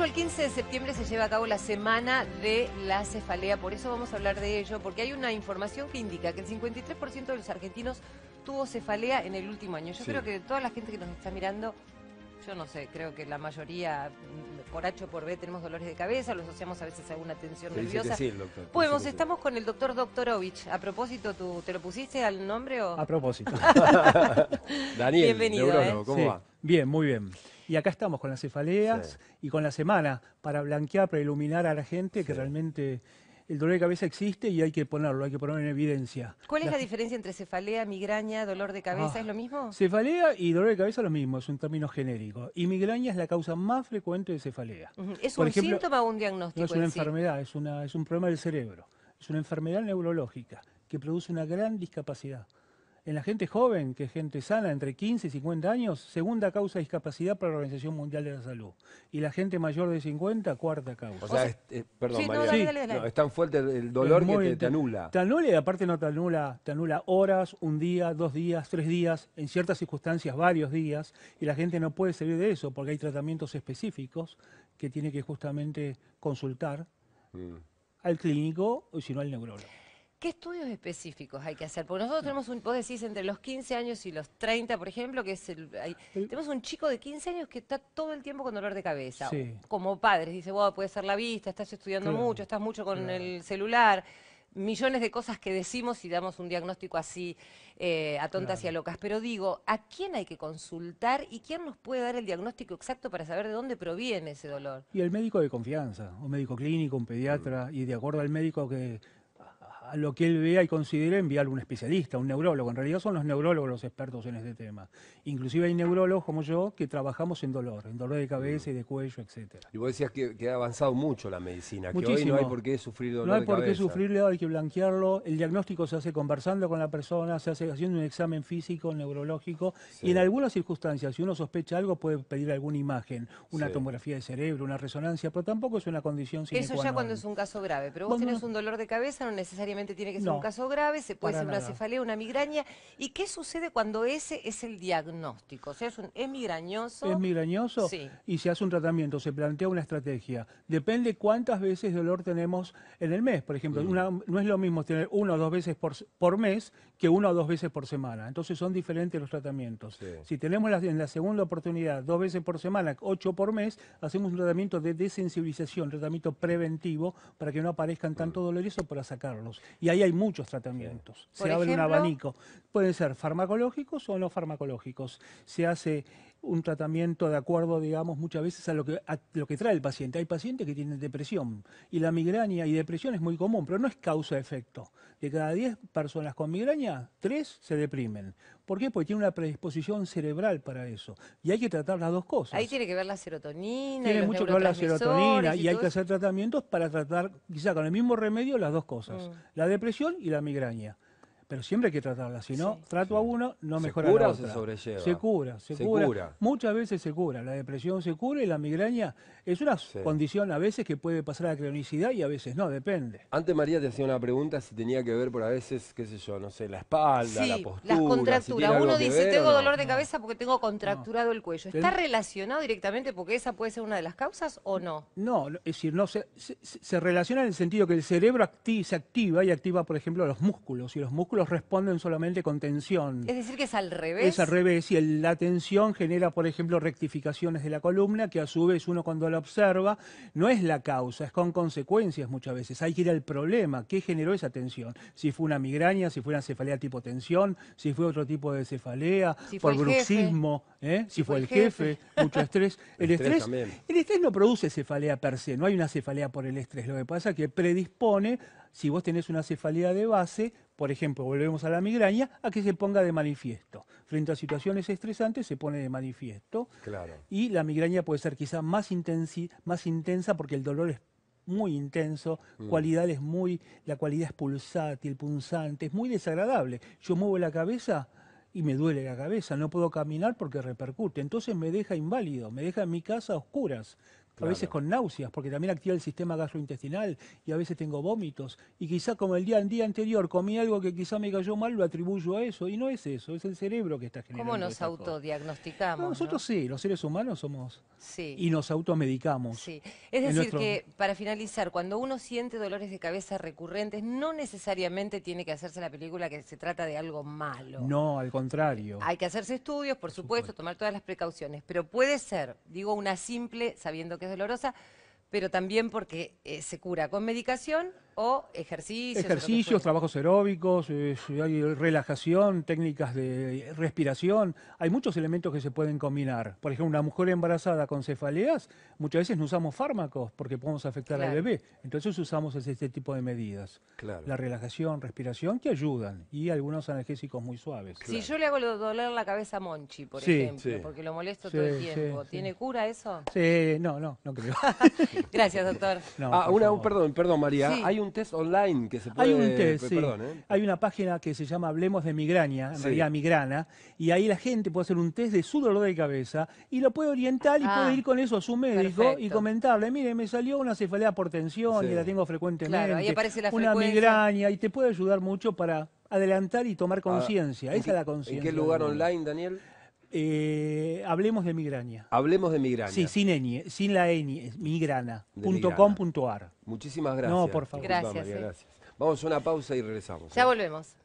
El 15 de septiembre se lleva a cabo la semana de la cefalea, por eso vamos a hablar de ello, porque hay una información que indica que el 53% de los argentinos tuvo cefalea en el último año. Yo creo que de toda la gente que nos está mirando, yo no sé, creo que la mayoría, mm, por H o por B, tenemos dolores de cabeza, Los asociamos a veces a alguna tensión nerviosa. Sí, doctor. Podemos, estamos con el doctor Doctor Ovich. A propósito, ¿tú, ¿te lo pusiste al nombre o...? A propósito. Daniel, Bienvenido, neurólogo, ¿eh? ¿cómo va? Bien, muy bien. Y acá estamos con las cefaleas y con la semana para blanquear, para iluminar a la gente que realmente el dolor de cabeza existe y hay que ponerlo, hay que ponerlo en evidencia. ¿Cuál es la, diferencia entre cefalea, migraña, dolor de cabeza? Ah, ¿Es lo mismo? Cefalea y dolor de cabeza es lo mismo, es un término genérico. Y migraña es la causa más frecuente de cefalea. ¿Es un síntoma o un diagnóstico? es una enfermedad, es, es un problema del cerebro. Es una enfermedad neurológica que produce una gran discapacidad en la gente joven, que es gente sana, entre 15 y 50 años, segunda causa de discapacidad para la Organización Mundial de la Salud. Y la gente mayor de 50, cuarta causa. O sea, es, perdón, tan fuerte el dolor que te, anula. Te anula y aparte no te anula, te anula horas, un día, dos días, tres días, en ciertas circunstancias varios días, y la gente no puede salir de eso porque hay tratamientos específicos que tiene que justamente consultar mm. al clínico o si no al neurólogo. ¿Qué estudios específicos hay que hacer? Porque nosotros tenemos un, vos decís, entre los 15 años y los 30, por ejemplo, que es el... tenemos un chico de 15 años que está todo el tiempo con dolor de cabeza. Sí. Como padres, dice, wow, puede ser la vista, estás estudiando mucho, estás mucho con el celular millones de cosas que decimos y damos un diagnóstico así eh, a tontas y a locas. Pero digo, ¿a quién hay que consultar y quién nos puede dar el diagnóstico exacto para saber de dónde proviene ese dolor? Y el médico de confianza, un médico clínico, un pediatra, y de acuerdo al médico que lo que él vea y considere enviarle a un especialista, un neurólogo. En realidad son los neurólogos los expertos en este tema. Inclusive hay neurólogos como yo que trabajamos en dolor, en dolor de cabeza y de cuello, etc. Y vos decías que, ha avanzado mucho la medicina, que hoy no hay por qué sufrir dolor de cabeza. No hay por qué sufrirlo, hay que blanquearlo. El diagnóstico se hace conversando con la persona, se hace haciendo un examen físico, neurológico. Y en algunas circunstancias, si uno sospecha algo, puede pedir alguna imagen, una tomografía de cerebro, una resonancia, pero tampoco es una condición sin Eso ya cuando es un caso grave, pero vos tenés un dolor de cabeza, no necesariamente tiene que ser un caso grave, se puede ser una cefalea, una migraña. ¿Y qué sucede cuando ese es el diagnóstico? O sea, es, un, es migrañoso. Es migrañoso y se hace un tratamiento, se plantea una estrategia. Depende cuántas veces de dolor tenemos en el mes. Por ejemplo, no es lo mismo tener una o dos veces por, mes que una o dos veces por semana. Entonces son diferentes los tratamientos. Si tenemos en la segunda oportunidad dos veces por semana, ocho por mes, hacemos un tratamiento de desensibilización, tratamiento preventivo para que no aparezcan tanto dolores o para sacarlos. Y ahí hay muchos tratamientos. Se abre un abanico. Pueden ser farmacológicos o no farmacológicos. Se hace un tratamiento de acuerdo, digamos, muchas veces a lo que, lo que trae el paciente. Hay pacientes que tienen depresión y la migraña y depresión es muy común, pero no es causa-efecto. De cada 10 personas con migraña, 3 se deprimen. ¿Por qué? Porque tiene una predisposición cerebral para eso. Y hay que tratar las dos cosas. Ahí tiene que ver la serotonina. Tiene mucho que ver la serotonina y, hay que hacer tratamientos para tratar, quizá con el mismo remedio, las dos cosas. Mm la depresión y la migraña pero siempre hay que tratarla. Si no, trato a uno, no mejora la otra. O se sobrelleva? Se cura, se, cura. Muchas veces se cura. La depresión se cura y la migraña es una condición a veces que puede pasar a cronicidad y a veces no, depende. Antes María te hacía una pregunta si tenía que ver por a veces, qué sé yo, no sé, la espalda, la postura. las contracturas. uno dice, tengo dolor de cabeza porque tengo contracturado el cuello. ¿Está relacionado directamente porque esa puede ser una de las causas o no? No, es decir, no se, se, relaciona en el sentido que el cerebro se activa y activa, por ejemplo, los músculos y los músculos responden solamente con tensión. Es decir, que es al revés. Es al revés y la tensión genera, por ejemplo, rectificaciones de la columna que a su vez uno cuando la observa no es la causa, es con consecuencias muchas veces. Hay que ir al problema, ¿qué generó esa tensión? Si fue una migraña, si fue una cefalea tipo tensión, si fue otro tipo de cefalea, por bruxismo. ¿eh? si fue el jefe, mucho estrés. El, estrés, no produce cefalea per se, no hay una cefalea por el estrés. Lo que pasa es que predispone, si vos tenés una cefalea de base, por ejemplo, volvemos a la migraña, a que se ponga de manifiesto. Frente a situaciones estresantes se pone de manifiesto. Claro. Y la migraña puede ser quizá más, intensi más intensa porque el dolor es muy intenso, mm. cualidad es muy, la cualidad es pulsátil, punzante, es muy desagradable. Yo muevo la cabeza, y me duele la cabeza, no puedo caminar porque repercute. Entonces me deja inválido, me deja en mi casa a oscuras, a veces con náuseas, porque también activa el sistema gastrointestinal y a veces tengo vómitos. Y quizá como el día, día anterior comí algo que quizá me cayó mal, lo atribuyo a eso. Y no es eso, es el cerebro que está generando. ¿Cómo nos autodiagnosticamos? nosotros sí, los seres humanos somos. Sí. Y nos automedicamos. Sí. Es decir, que para finalizar, cuando uno siente dolores de cabeza recurrentes, no necesariamente tiene que hacerse la película que se trata de algo malo. No, al contrario. Hay que hacerse estudios, por, supuesto, supuesto, tomar todas las precauciones, pero puede ser, digo, una simple, sabiendo que es dolorosa, pero también porque eh, se cura con medicación o ejercicios. Ejercicios, trabajos aeróbicos, relajación, técnicas de respiración. Hay muchos elementos que se pueden combinar. Por ejemplo, una mujer embarazada con cefaleas, muchas veces no usamos fármacos porque podemos afectar al bebé. Entonces usamos este, tipo de medidas. La relajación, respiración, que ayudan. Y algunos analgésicos muy suaves. Si yo le hago doler la cabeza a Monchi, por ejemplo, porque lo molesto todo el tiempo, ¿tiene cura eso? Sí, no, no, no creo. Gracias, doctor. ah, una, perdón, perdón, María. Hay un test online que se puede... Hay un test, ¿eh? Hay una página que se llama Hablemos de Migraña, en realidad Migrana, y ahí la gente puede hacer un test de su dolor de cabeza y lo puede orientar y ah, puede ir con eso a su médico y comentarle, mire, me salió una cefalea por tensión y la tengo frecuentemente, claro, ahí aparece la una migraña, y te puede ayudar mucho para adelantar y tomar ah, conciencia. Esa es la conciencia. ¿En qué lugar online, Daniel? Eh, hablemos de migraña. Hablemos de migraña. Sí, sin, sin la ñ, migrana.com.ar. Muchísimas gracias. No, por favor. gracias. Vamos a una pausa y regresamos. Ya ¿eh? volvemos.